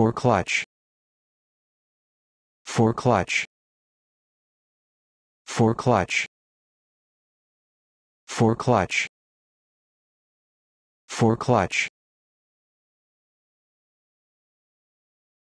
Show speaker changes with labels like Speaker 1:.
Speaker 1: 4 clutch 4 clutch 4 clutch 4 clutch 4 clutch